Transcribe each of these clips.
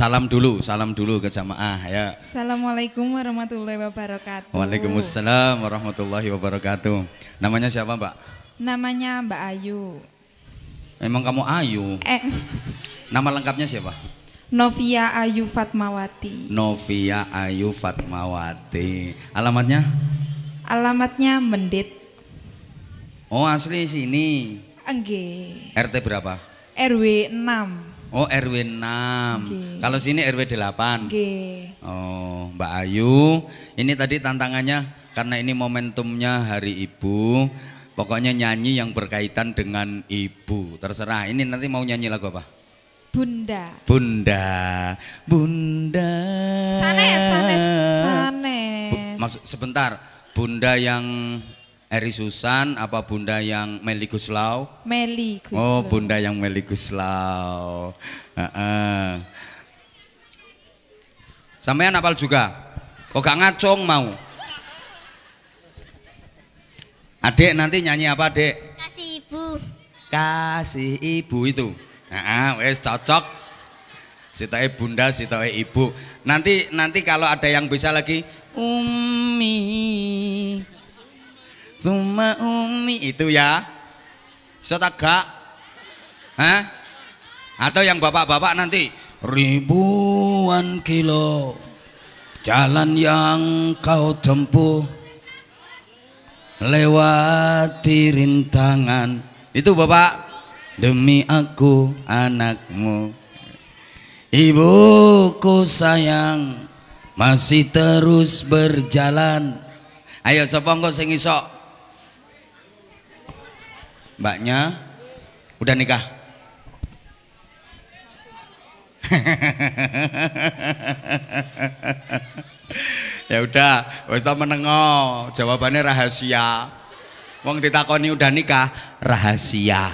Salam dulu, salam dulu ke jamaah ya. Assalamualaikum warahmatullahi wabarakatuh. Waalaikumsalam warahmatullahi wabarakatuh. Namanya siapa Mbak? Namanya Mbak Ayu. Emang kamu Ayu? Eh. Nama lengkapnya siapa? Novia Ayu Fatmawati. Novia Ayu Fatmawati. Alamatnya? Alamatnya Mendit. Oh asli sini. Angge. RT berapa? RW 6. Oh RW 6. Okay. Kalau sini RW 8. Okay. Oh, Mbak Ayu, ini tadi tantangannya karena ini momentumnya Hari Ibu. Pokoknya nyanyi yang berkaitan dengan ibu. Terserah. Ini nanti mau nyanyi lagu apa? Bunda. Bunda. Bunda. Sanes, sanes, sanes. Bu, maksud sebentar. Bunda yang Eri Susan apa bunda yang Meli Guslau? Meli Guslau. Oh bunda yang Meli Guslau. sampean apal juga? Kok gak ngacung mau? Adik nanti nyanyi apa dek? Kasih ibu. Kasih ibu itu. Nah, wes cocok. Sitae bunda, sitae ibu. Nanti nanti kalau ada yang bisa lagi, Umi Suma umi itu ya. Setagak. Hah? Atau yang bapak-bapak nanti ribuan kilo jalan yang kau tempuh lewati rintangan itu bapak demi aku anakmu ibuku sayang masih terus berjalan ayo sepongko engko sing Mbaknya udah nikah? ya udah, wis menengok menengo. Jawabannya rahasia. Wong ditakoni udah nikah, rahasia.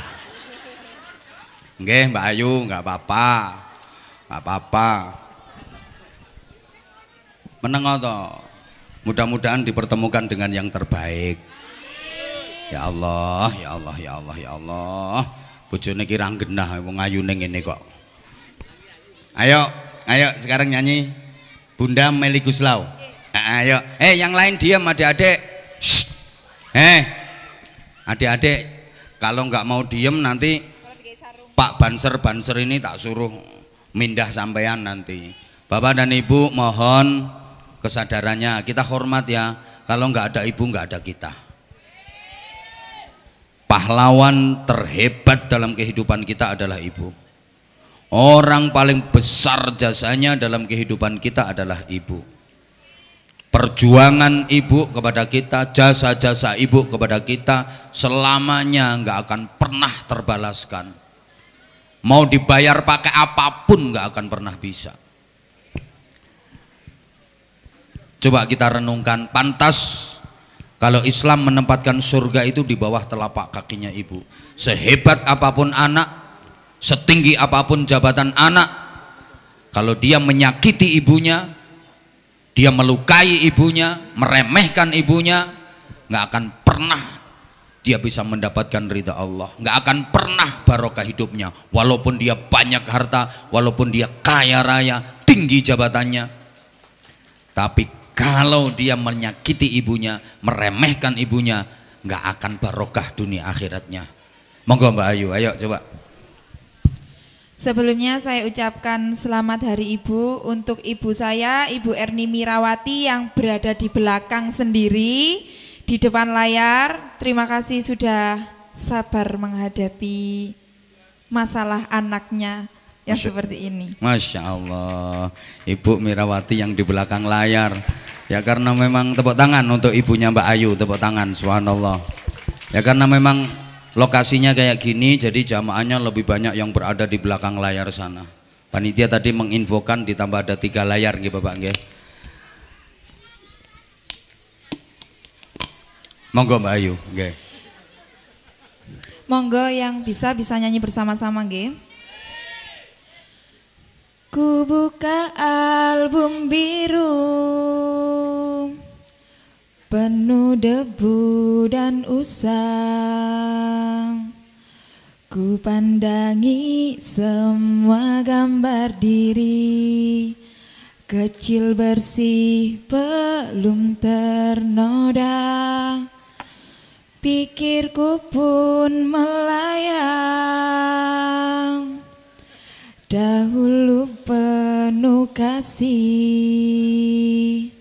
Nggih, Mbak Ayu, nggak apa-apa. Nggak apa-apa. Menengok tuh Mudah-mudahan dipertemukan dengan yang terbaik. Ya Allah, ya Allah, ya Allah, ya Allah. Bojone kirang rang genah wong ayune ngene kok. Ayo, ayo sekarang nyanyi Bunda Meli Guslau. Ayo, eh yang lain diam adik-adik. Eh. Adik-adik kalau nggak mau diem nanti Pak Banser-Banser ini tak suruh mindah sampean nanti. Bapak dan Ibu mohon kesadarannya kita hormat ya. Kalau nggak ada ibu nggak ada kita pahlawan terhebat dalam kehidupan kita adalah ibu orang paling besar jasanya dalam kehidupan kita adalah ibu perjuangan ibu kepada kita jasa-jasa ibu kepada kita selamanya nggak akan pernah terbalaskan mau dibayar pakai apapun nggak akan pernah bisa coba kita renungkan pantas kalau Islam menempatkan surga itu di bawah telapak kakinya ibu. Sehebat apapun anak, setinggi apapun jabatan anak, kalau dia menyakiti ibunya, dia melukai ibunya, meremehkan ibunya, nggak akan pernah dia bisa mendapatkan ridha Allah. Nggak akan pernah barokah hidupnya, walaupun dia banyak harta, walaupun dia kaya raya, tinggi jabatannya. Tapi kalau dia menyakiti ibunya, meremehkan ibunya, nggak akan barokah dunia akhiratnya. Monggo Mbak Ayu, ayo coba. Sebelumnya saya ucapkan selamat Hari Ibu untuk ibu saya, Ibu Erni Mirawati yang berada di belakang sendiri di depan layar. Terima kasih sudah sabar menghadapi masalah anaknya yang Masya, seperti ini. Masya Allah, Ibu Mirawati yang di belakang layar. Ya karena memang tepuk tangan untuk ibunya Mbak Ayu, tepuk tangan, subhanallah. Ya karena memang lokasinya kayak gini, jadi jamaahnya lebih banyak yang berada di belakang layar sana. Panitia tadi menginfokan ditambah ada tiga layar, gitu Bapak, nggih. Monggo Mbak Ayu, nggih. Monggo yang bisa bisa nyanyi bersama-sama, nggih. Ku buka debu dan usang Ku pandangi semua gambar diri Kecil bersih belum ternoda Pikirku pun melayang Dahulu penuh kasih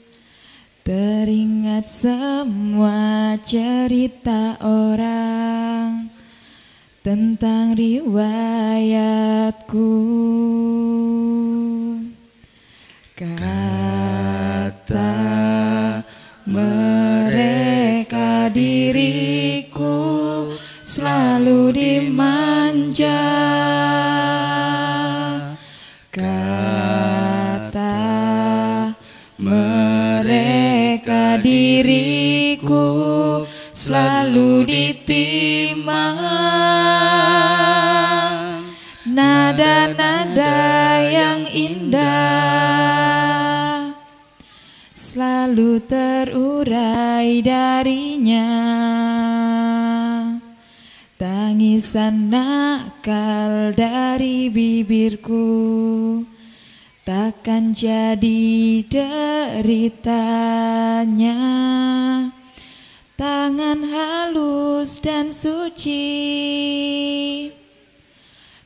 Teringat semua cerita orang tentang riwayatku. Sana nakal dari bibirku Takkan jadi deritanya Tangan halus dan suci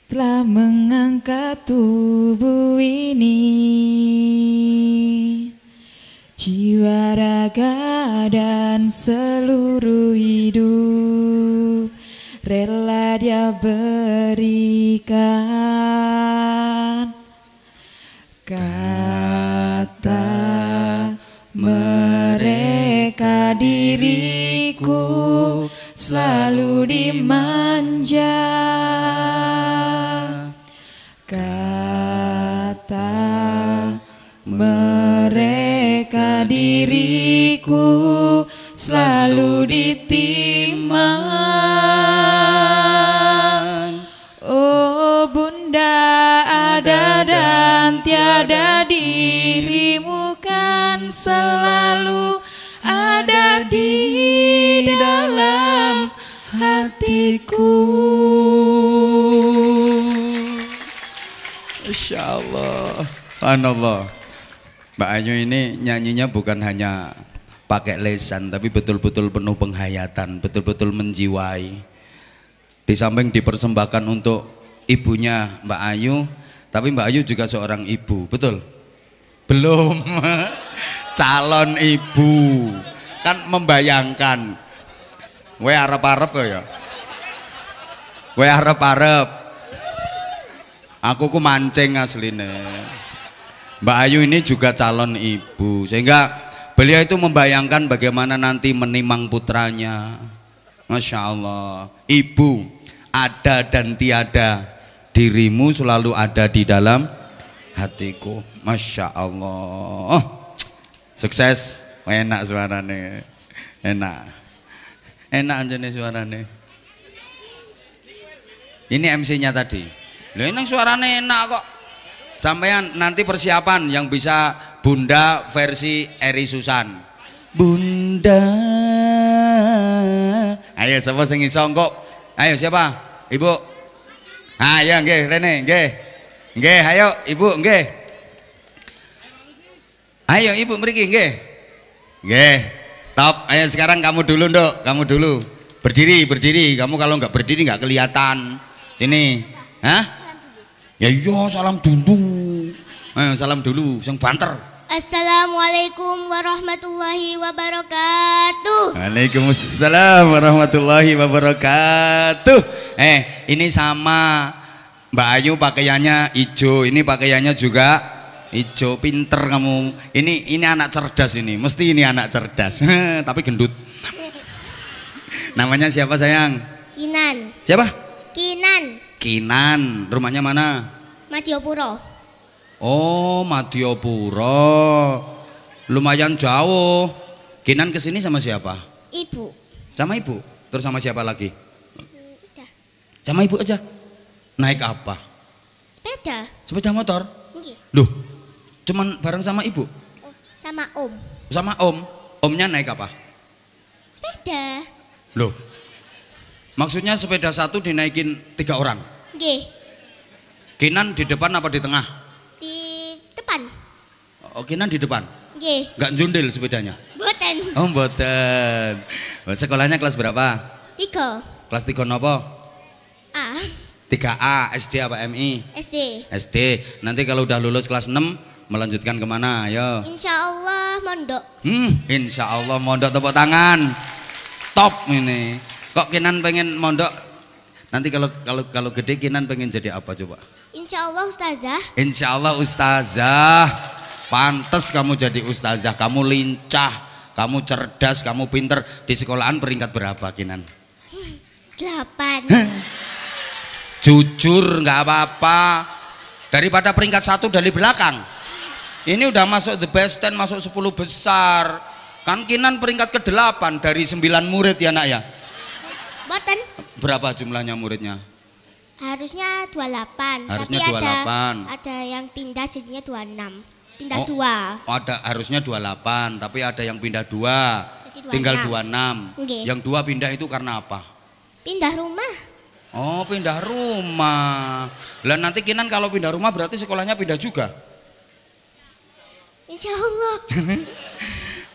Telah mengangkat tubuh ini Jiwa raga dan seluruh hidup rela dia berikan kata mereka diriku selalu dimanja kata mereka diriku selalu ditinggalkan pada dirimu kan selalu ada di dalam hatiku. Insya Allah. Allah. Mbak Ayu ini nyanyinya bukan hanya pakai lesan tapi betul-betul penuh penghayatan, betul-betul menjiwai. Di samping dipersembahkan untuk ibunya Mbak Ayu, tapi Mbak Ayu juga seorang ibu, betul? Belum. Calon ibu. Kan membayangkan. Gue arep-arep ya. Gue ya? arep-arep. Aku ku mancing asline. Mbak Ayu ini juga calon ibu, sehingga beliau itu membayangkan bagaimana nanti menimang putranya. Masya Allah, ibu ada dan tiada dirimu selalu ada di dalam hatiku Masya Allah oh, sukses enak suaranya enak enak aja suaranya ini MC nya tadi lo enak suaranya enak kok sampean nanti persiapan yang bisa bunda versi Eri Susan bunda ayo siapa sing iso kok ayo siapa ibu Ayo, ah, ya nggih rene nggih. Nggih ayo Ibu nggih. Ayo Ibu mriki nggih. Nggih. Top, ayo sekarang kamu dulu, Nduk. Kamu dulu. Berdiri, berdiri. Kamu kalau nggak berdiri nggak kelihatan. Sini. Hah? Ya yo iya, salam dulu. Ayo eh, salam dulu, sing banter. Assalamualaikum warahmatullahi wabarakatuh. Waalaikumsalam warahmatullahi wabarakatuh. Eh, ini sama Mbak Ayu pakaiannya hijau, ini pakaiannya juga hijau. Pinter kamu. Ini ini anak cerdas ini. Mesti ini anak cerdas. Tapi gendut. Namanya siapa sayang? Kinan. Siapa? Kinan. Kinan. Rumahnya mana? Madiopuro. Oh, Madiopuro. Lumayan jauh. Kinan ke sini sama siapa? Ibu. Sama ibu. Terus sama siapa lagi? Udah. Sama ibu aja. Naik apa? Sepeda. Sepeda motor? Nggih. Loh, cuman bareng sama ibu? Oh, sama om. Sama om. Omnya naik apa? Sepeda. Loh. Maksudnya sepeda satu dinaikin tiga orang? Nggih. Kinan di depan apa di tengah? Oke, nanti di depan? Oke. Enggak jundil sepedanya? Boten. Oh, boten. Sekolahnya kelas berapa? Tiga. Kelas tiga nopo? A. Tiga a SD apa MI? SD. SD. Nanti kalau udah lulus kelas enam, melanjutkan kemana? Ayo. Insya Allah mondok. Hmm, insya Allah mondok tepuk tangan. Top ini. Kok Kinan pengen mondok Nanti kalau kalau kalau gede Kinan pengen jadi apa coba? Insya Allah ustazah. Insya Allah ustazah. Pantes kamu jadi ustazah, kamu lincah, kamu cerdas, kamu pinter. Di sekolahan peringkat berapa, Kinan? Delapan. Jujur nggak apa-apa. Daripada peringkat satu dari belakang. Ini udah masuk the best ten, masuk sepuluh besar. Kan Kinan peringkat ke delapan dari sembilan murid ya, Nak ya? Boten. Berapa jumlahnya muridnya? Harusnya 28. Harusnya Tapi 28. Ada, ada yang pindah jadinya 26 pindah oh, dua. Ada harusnya 28, tapi ada yang pindah dua. 26. Tinggal 26. Okay. Yang dua pindah itu karena apa? Pindah rumah. Oh, pindah rumah. Lah nanti Kinan kalau pindah rumah berarti sekolahnya pindah juga. Insya Allah.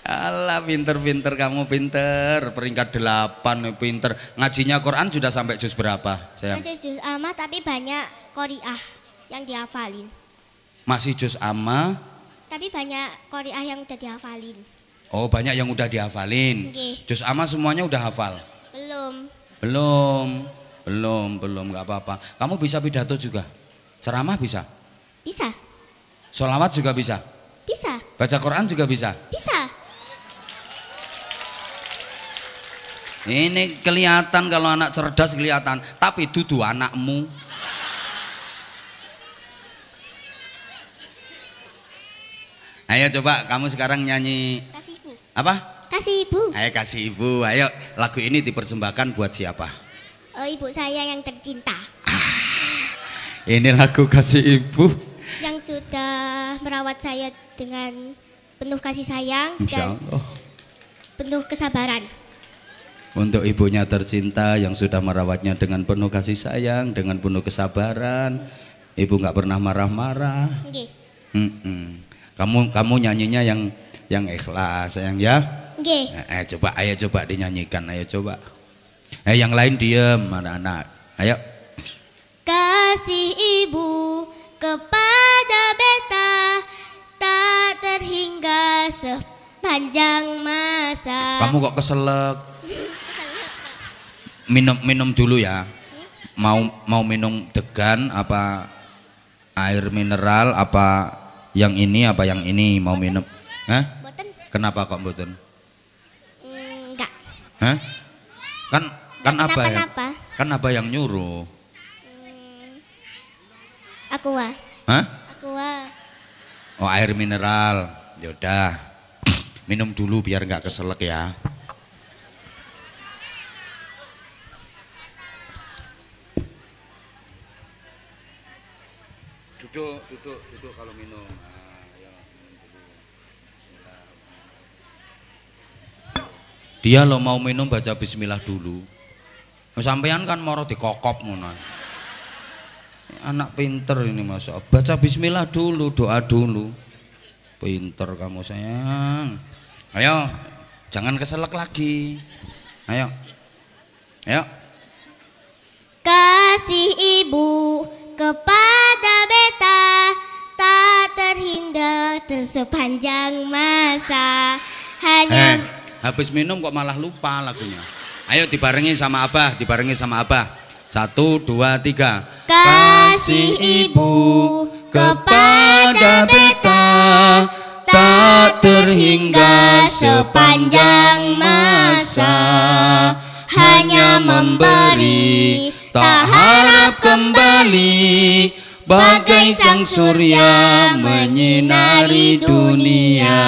Allah pinter-pinter kamu pinter peringkat delapan pinter ngajinya Quran sudah sampai juz berapa saya Masih juz ama tapi banyak koriah yang dihafalin. Masih juz ama tapi banyak koriah yang udah dihafalin. Oh, banyak yang udah dihafalin. Okay. Juz ama semuanya udah hafal? Belum. Belum. Belum, belum nggak apa-apa. Kamu bisa pidato juga? Ceramah bisa? Bisa. Solawat juga bisa? Bisa. Baca Quran juga bisa? Bisa. Ini kelihatan kalau anak cerdas kelihatan, tapi dudu anakmu. Ayo coba kamu sekarang nyanyi Kasih Apa? Kasih Ibu. Ayo kasih Ibu. Ayo lagu ini dipersembahkan buat siapa? Oh, ibu saya yang tercinta. Ah, ini lagu Kasih Ibu yang sudah merawat saya dengan penuh kasih sayang Insya dan Allah. penuh kesabaran. Untuk ibunya tercinta yang sudah merawatnya dengan penuh kasih sayang, dengan penuh kesabaran, ibu nggak pernah marah-marah. Okay. Kamu kamu nyanyinya yang yang ikhlas, sayang ya. okay. Eh, eh, coba ayo coba dinyanyikan, ayo coba. Eh yang lain diem anak-anak. Ayo. Kasih ibu kepada beta tak terhingga sepanjang masa. Kamu kok keselak? Minum minum dulu ya. Mau mau minum degan apa air mineral apa yang ini apa yang ini mau minum? Hah? Kenapa kok mboten Enggak. Hah? Kan kan apa ya? Kan apa yang nyuruh? Hmm, Aku Hah? Aku Oh air mineral. Yaudah. Minum dulu biar enggak keselak ya. duduk duduk duduk kalau minum ah, ya, dia lo mau minum baca bismillah dulu ya, sampeyan kan moro dikokop ngono anak pinter ini masa baca bismillah dulu doa dulu pinter kamu sayang ayo jangan keselak lagi ayo ayo kasih ibu kepada terhingga tersepanjang masa hanya eh, habis minum kok malah lupa lagunya ayo dibarengi sama abah dibarengi sama abah satu dua tiga kasih ibu kepada beta tak terhingga sepanjang masa hanya memberi tak harap kembali bagai sang surya menyinari dunia.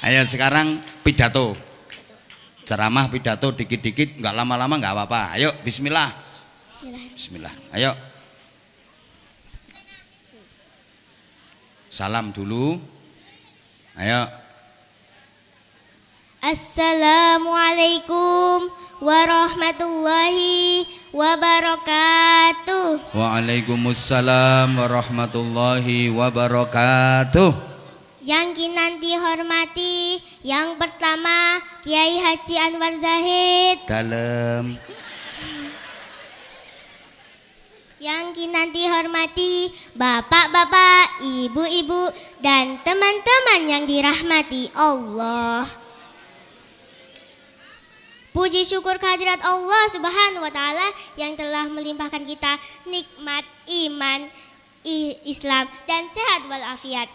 Ayo sekarang pidato. Ceramah pidato dikit-dikit nggak lama-lama nggak apa-apa. Ayo bismillah. Bismillah. Bismillah. Ayo. Salam dulu. Ayo. Assalamualaikum warahmatullahi wabarakatuh. Waalaikumsalam warahmatullahi wabarakatuh. Yang kinanti hormati, yang pertama Kiai Haji Anwar Zahid. Dalam. Yang kinanti hormati bapak-bapak, ibu-ibu, dan teman-teman yang dirahmati Allah. Puji syukur kehadirat Allah Subhanahu wa taala yang telah melimpahkan kita nikmat iman Islam dan sehat walafiat.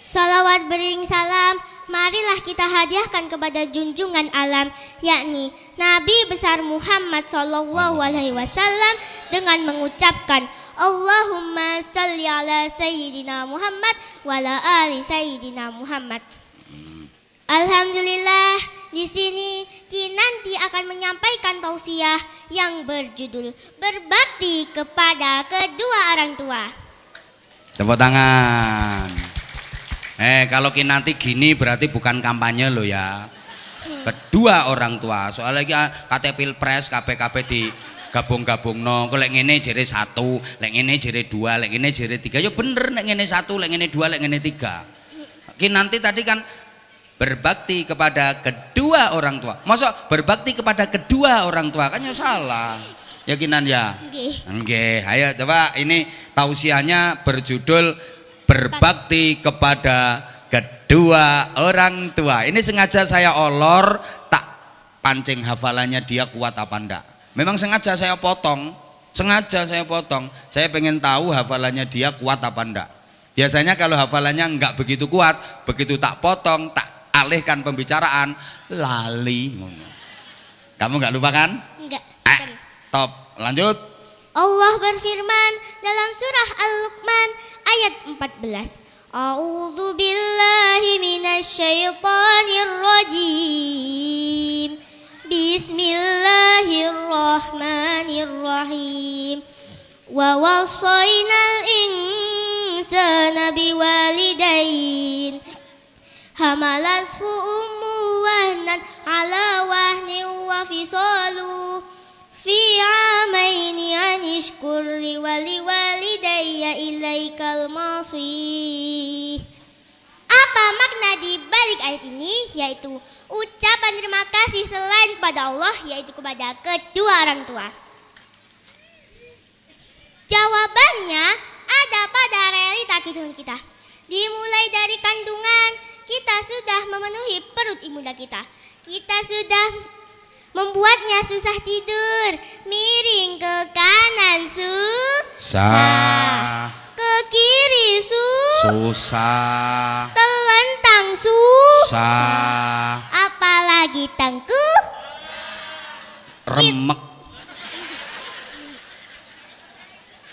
Salawat beriring salam marilah kita hadiahkan kepada junjungan alam yakni Nabi besar Muhammad sallallahu alaihi wasallam dengan mengucapkan Allahumma salli ala sayyidina Muhammad wa ala ali sayyidina Muhammad. Hmm. Alhamdulillah di sini Kinanti akan menyampaikan tausiah yang berjudul Berbakti kepada kedua orang tua. Tepuk tangan. Eh kalau Kinanti gini berarti bukan kampanye lo ya. Hmm. Kedua orang tua. Soalnya lagi ah, KTP pilpres KPKP di gabung-gabung no yang ini jadi satu yang ini jadi dua yang ini jadi tiga ya bener yang ini satu yang ini dua yang ini tiga Kinanti tadi kan berbakti kepada kedua orang tua. Masa berbakti kepada kedua orang tua kan ya salah. Yakinan ya? Oke. Ayo coba ini tausiahnya berjudul berbakti kepada kedua orang tua. Ini sengaja saya olor tak pancing hafalannya dia kuat apa enggak. Memang sengaja saya potong, sengaja saya potong. Saya pengen tahu hafalannya dia kuat apa enggak. Biasanya kalau hafalannya enggak begitu kuat, begitu tak potong, tak alihkan pembicaraan lali kamu nggak lupa kan enggak eh, top lanjut Allah berfirman dalam surah Al-Luqman ayat 14 A'udzu billahi minasyaitonir rajim. Bismillahirrahmanirrahim. Wa wasainal insana biwalidain hamalas fu ummu wahnan ala wahni wa fisalu fi amaini anishkur li wali walidayya ilaikal masih apa makna di balik ayat ini yaitu ucapan terima kasih selain kepada Allah yaitu kepada kedua orang tua jawabannya ada pada realita kehidupan kita dimulai dari kandungan kita sudah memenuhi perut ibunda kita. Kita sudah membuatnya susah tidur. Miring ke kanan susah. Ke kiri susah. Susah. Telentang susah. Apalagi tangku. Remek.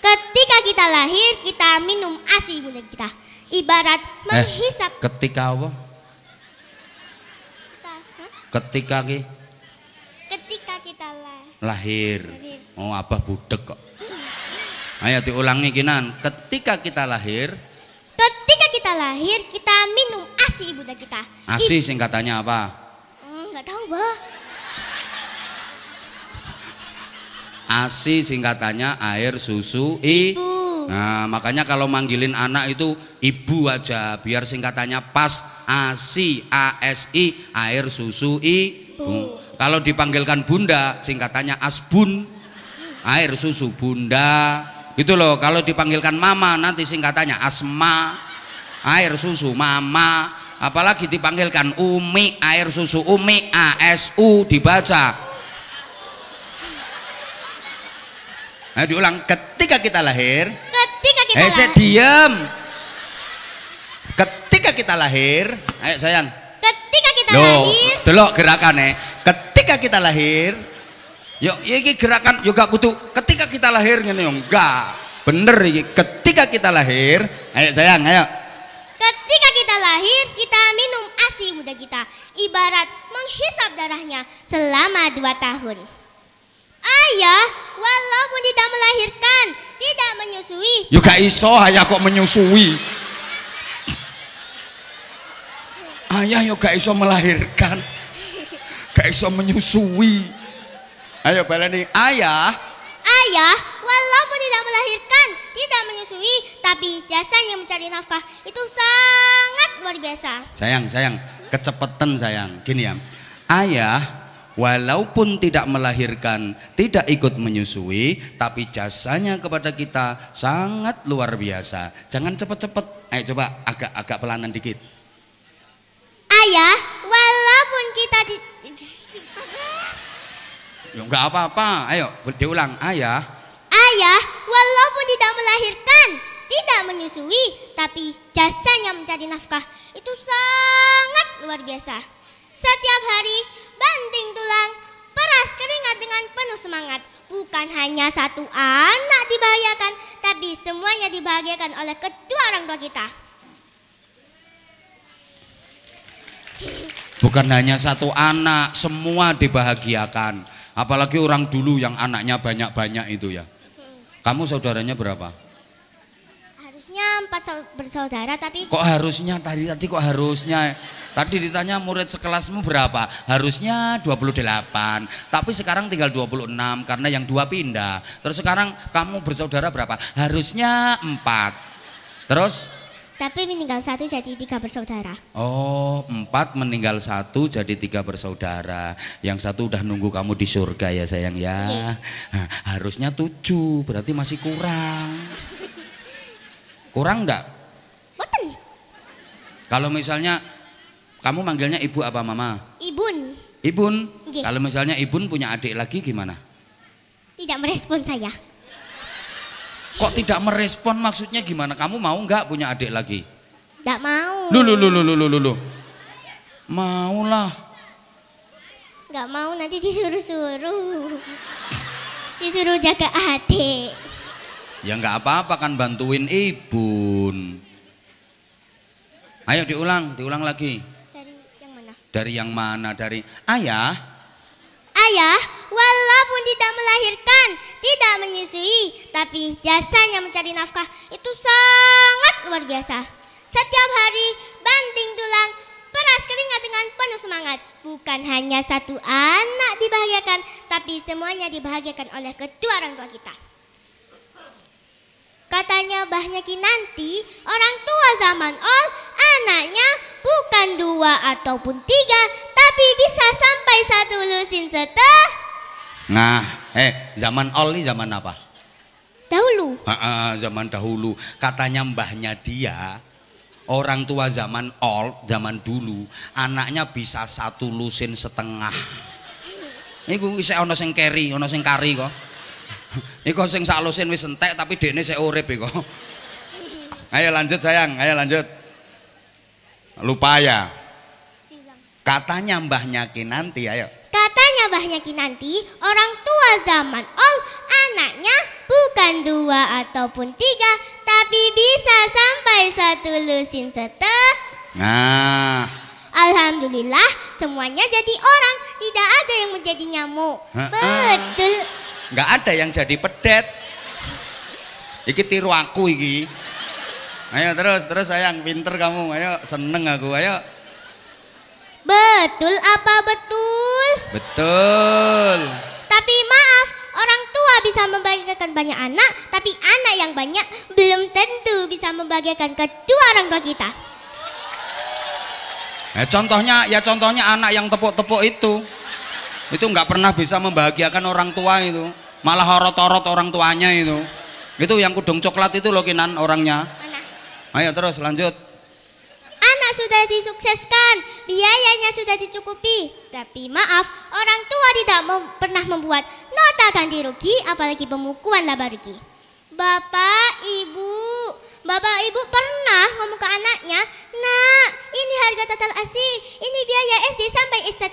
Ketika kita lahir, kita minum kasih bunda kita. Ibarat eh, menghisap. Eh, ketika apa? Kita, ketika ki. Ketika kita lah. lahir. lahir. Oh abah budek kok. Ayo diulangi kinan. Ketika kita lahir. Ketika kita lahir kita minum asi ibunda kita. Asi singkatannya apa? Hmm, nggak mm, tahu bah. ASI singkatannya air susu ibu. Nah, makanya kalau manggilin anak itu ibu aja, biar singkatannya pas ASI, ASI, air susu ibu. Kalau dipanggilkan bunda, singkatannya asbun, air susu bunda. Gitu loh, kalau dipanggilkan mama nanti singkatannya asma, air susu mama. Apalagi dipanggilkan umi, air susu umi, ASU dibaca Nah, diulang ketika kita lahir ketika kita eh, lahir diam ketika kita lahir ayo sayang ketika kita Loh, lahir delok gerakannya ketika kita lahir yuk ini gerakan yoga kutu ketika kita lahir ngene yo enggak bener ini ketika kita lahir ayo sayang ayo ketika kita lahir kita minum ASI muda kita ibarat menghisap darahnya selama dua tahun Ayah, walaupun tidak melahirkan, tidak menyusui. Juga ya iso ayah kok menyusui. Ayah yo ya gak iso melahirkan. Gak iso menyusui. Ayo baleni, ayah. Ayah, walaupun tidak melahirkan, tidak menyusui, tapi jasanya mencari nafkah itu sangat luar biasa. Sayang, sayang, kecepetan, sayang. Gini ya. Ayah walaupun tidak melahirkan, tidak ikut menyusui, tapi jasanya kepada kita sangat luar biasa. Jangan cepat-cepat, ayo coba agak-agak pelanan dikit. Ayah, walaupun kita di... Ya enggak apa-apa, ayo diulang. Ayah. Ayah, walaupun tidak melahirkan, tidak menyusui, tapi jasanya mencari nafkah itu sangat luar biasa. Setiap hari banting tulang, peras keringat dengan penuh semangat. Bukan hanya satu anak dibahagiakan, tapi semuanya dibahagiakan oleh kedua orang tua kita. Bukan hanya satu anak, semua dibahagiakan. Apalagi orang dulu yang anaknya banyak-banyak itu ya. Kamu saudaranya berapa? empat bersaudara tapi kok harusnya tadi tadi kok harusnya tadi ditanya murid sekelasmu berapa harusnya 28 tapi sekarang tinggal 26 karena yang dua pindah terus sekarang kamu bersaudara berapa harusnya empat terus tapi meninggal satu jadi tiga bersaudara. Oh, empat meninggal satu jadi tiga bersaudara. Yang satu udah nunggu kamu di surga ya sayang ya. Okay. Iya. harusnya tujuh, berarti masih kurang. Kurang enggak? Boten. Kalau misalnya kamu manggilnya ibu apa mama? Ibun. Ibun. Okay. Kalau misalnya Ibun punya adik lagi gimana? Tidak merespon saya. Kok tidak merespon maksudnya gimana? Kamu mau enggak punya adik lagi? Enggak mau. Lu lu lu lu lu lu lu. Maulah. Enggak mau nanti disuruh-suruh. Disuruh jaga adik. Ya nggak apa-apa kan bantuin ibu. Ayo diulang, diulang lagi. Dari yang mana? Dari yang mana? Dari ayah. Ayah, walaupun tidak melahirkan, tidak menyusui, tapi jasanya mencari nafkah itu sangat luar biasa. Setiap hari banting tulang, peras keringat dengan penuh semangat. Bukan hanya satu anak dibahagiakan, tapi semuanya dibahagiakan oleh kedua orang tua kita. Katanya bahnya kinanti orang tua zaman old anaknya bukan dua ataupun tiga tapi bisa sampai satu lusin seteh. Nah, eh zaman old ini zaman apa? Dahulu. Ha zaman dahulu. Katanya mbahnya dia orang tua zaman old, zaman dulu anaknya bisa satu lusin setengah. Ini gue ono sing keri, ono sing kari kok. Iko sing salusin wis entek tapi ini sik urip iko. Ayo lanjut sayang, ayo lanjut. Lupa ya. Katanya Mbahnya Kinanti, ayo. Katanya Mbahnya Kinanti, orang tua zaman old anaknya bukan dua ataupun tiga, tapi bisa sampai satu lusin sete. Nah, Alhamdulillah semuanya jadi orang, tidak ada yang menjadi nyamuk. Ha -ha. Betul nggak ada yang jadi pedet iki tiru aku iki ayo terus terus sayang pinter kamu ayo seneng aku ayo betul apa betul betul tapi maaf orang tua bisa membagikan banyak anak tapi anak yang banyak belum tentu bisa membagikan kedua orang tua kita Ya, contohnya ya contohnya anak yang tepuk-tepuk itu itu nggak pernah bisa membahagiakan orang tua itu malah horot-horot orang tuanya itu itu yang kudung coklat itu loh kinan orangnya Mana? ayo terus lanjut anak sudah disukseskan biayanya sudah dicukupi tapi maaf orang tua tidak mem pernah membuat nota ganti rugi apalagi pemukuan laba rugi bapak ibu Bapak Ibu pernah ngomong ke anaknya, Nak, ini harga total ASI, ini biaya SD sampai S1,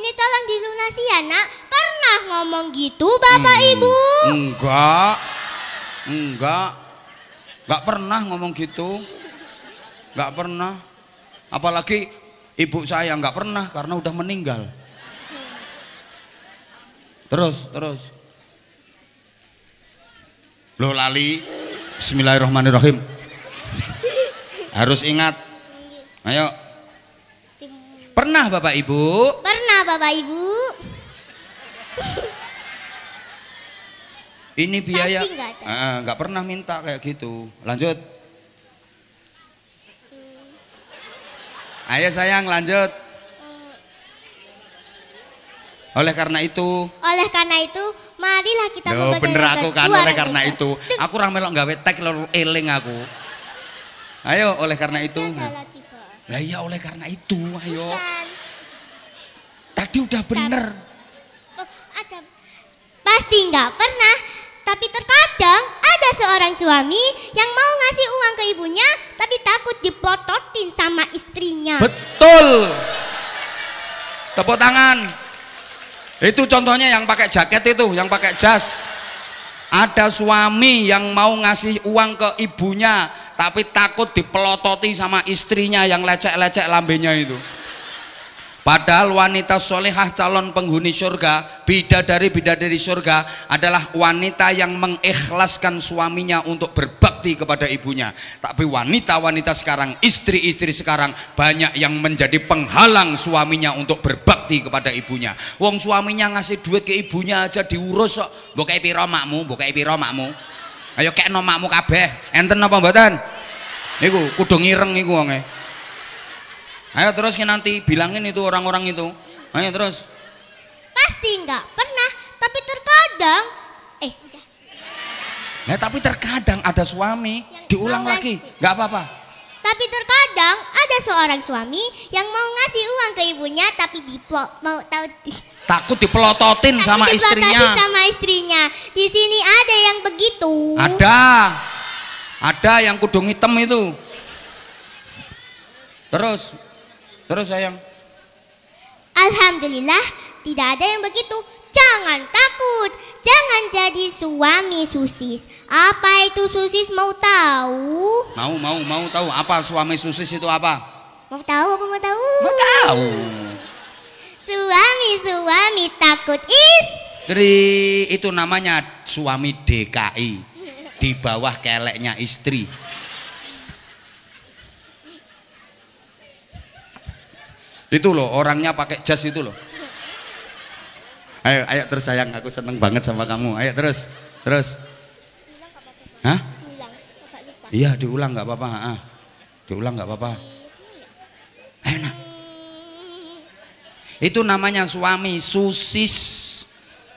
ini tolong dilunasi ya nak. Pernah ngomong gitu Bapak hmm, Ibu? Enggak, enggak, enggak pernah ngomong gitu, enggak pernah. Apalagi ibu saya enggak pernah karena udah meninggal. Terus, terus. Lo lali. Bismillahirrahmanirrahim. Harus ingat. Ayo. Pernah Bapak Ibu? Pernah Bapak Ibu. Ini biaya nggak eh, pernah minta kayak gitu. Lanjut. Ayo sayang lanjut. Oleh karena itu. Oleh karena itu marilah kita Loh, bener aku kan oleh karena itu aku orang melok gawe tek lo eling aku ayo oleh karena itu lah iya oleh karena itu ayo tadi udah bener oh, ada pasti nggak pernah tapi terkadang ada seorang suami yang mau ngasih uang ke ibunya tapi takut dipototin sama istrinya betul tepuk tangan itu contohnya yang pakai jaket itu, yang pakai jas. Ada suami yang mau ngasih uang ke ibunya, tapi takut dipelototi sama istrinya yang lecek-lecek lambenya itu. Padahal wanita solehah calon penghuni surga, bidadari-bidadari surga adalah wanita yang mengikhlaskan suaminya untuk berbakti kepada ibunya. Tapi wanita-wanita sekarang, istri-istri sekarang banyak yang menjadi penghalang suaminya untuk berbakti kepada ibunya. Wong suaminya ngasih duit ke ibunya aja diurus kok. So. Mbok piro makmu, mbok piro Ayo kekno nomakmu kabeh. Enten apa mboten? Niku kudu ngireng iku wonge. Ayo terus nanti bilangin itu orang-orang itu. Ayo terus. Pasti enggak pernah, tapi terkadang eh Nah, tapi terkadang ada suami diulang lagi, enggak apa-apa. Tapi terkadang ada seorang suami yang mau ngasih uang ke ibunya tapi diplot mau tahu takut dipelototin sama istrinya. sama istrinya. Di sini ada yang begitu. Ada. Ada yang kudung hitam itu. Terus Terus sayang. Alhamdulillah tidak ada yang begitu. Jangan takut. Jangan jadi suami Susis. Apa itu Susis mau tahu? Mau, mau, mau tahu apa suami Susis itu apa? Mau tahu apa mau tahu? Mau tahu. Suami-suami takut istri. Itu namanya suami DKI. Di bawah keleknya istri. Itu loh orangnya pakai jas itu loh. Ayo, ayo terus sayang, aku seneng banget sama kamu. Ayo terus, terus. Hah? Iya diulang nggak apa-apa. Ah. Diulang nggak apa-apa. Enak. Itu namanya suami susis.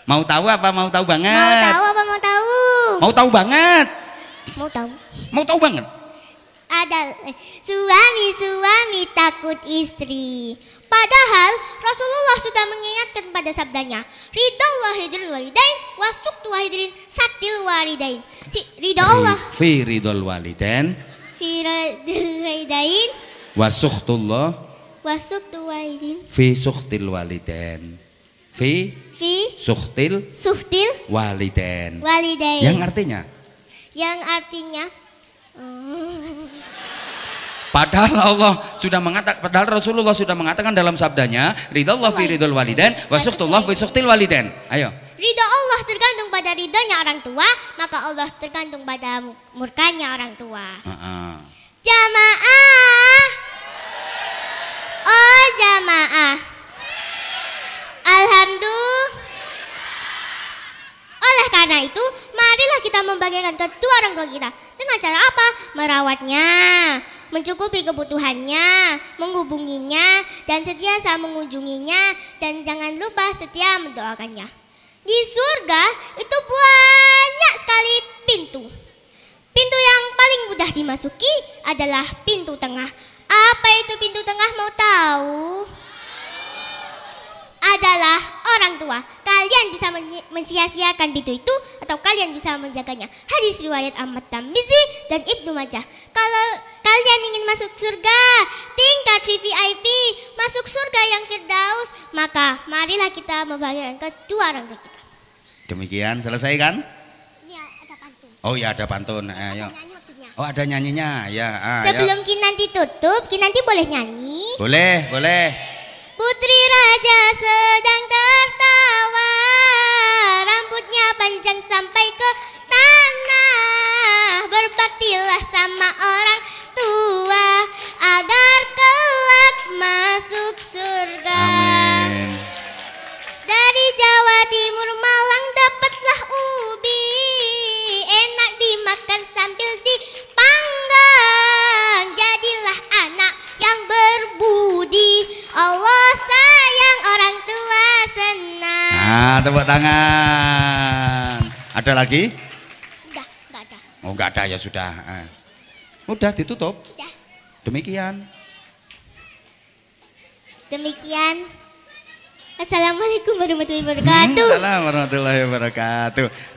Mau tahu apa mau tahu banget? Mau tahu apa mau tahu? Mau tahu banget. Mau tahu. Mau tahu banget ada suami-suami takut istri. Padahal Rasulullah sudah mengingatkan pada sabdanya, Ridha Allah hidrin walidain, wasuk tu hidrin saktil walidain. Si, ridha Allah. Fi ridhul walidain. Fi ridhul walidain. Wasuktullah. Wasuktu walidin. Fi suktil walidain. Fi. Fi. Suktil. Suktil. Walidain. Walidain. Yang artinya? Yang artinya Padahal Allah sudah mengatakan, padahal Rasulullah sudah mengatakan dalam sabdanya, ridho Allah fi ridhul waliden, wasuktullah fi suktil waliden. Ayo. Ridho Allah tergantung pada ridhonya orang tua, maka Allah tergantung pada murkanya orang tua. Uh-uh. Jamaah. Oh jamaah. Alhamdulillah. Oleh karena itu, marilah kita membagikan kedua orang tua kita. Dengan cara apa? merawatnya, mencukupi kebutuhannya, menghubunginya, dan setia saat mengunjunginya, dan jangan lupa setia mendoakannya. Di surga itu banyak sekali pintu. Pintu yang paling mudah dimasuki adalah pintu tengah. Apa itu pintu tengah mau tahu? Adalah orang tua. Kalian bisa mensia-siakan pintu itu atau kalian bisa menjaganya. Hadis riwayat Ahmad Tamizi dan Ibnu Majah. Kalau kalian ingin masuk surga, tingkat VVIP, masuk surga yang Firdaus, maka marilah kita membayarkan kedua orang tua kita. Demikian selesai kan? Ini ada pantun. Oh ya ada pantun. Eh, Ayo. Oh ada nyanyinya ya. Ah, ya. Sebelum Kinanti tutup, Kinanti boleh nyanyi? Boleh, boleh. Putri Raja sedang ter panjang sampai ke tanah Berbaktilah sama orang tua Agar kelak masuk Nah, tepuk tangan. Ada lagi? Enggak, enggak ada. Oh, enggak ada ya sudah. Eh. Udah ditutup. Ya. Demikian. Demikian. Assalamualaikum warahmatullahi wabarakatuh. Assalamualaikum warahmatullahi wabarakatuh.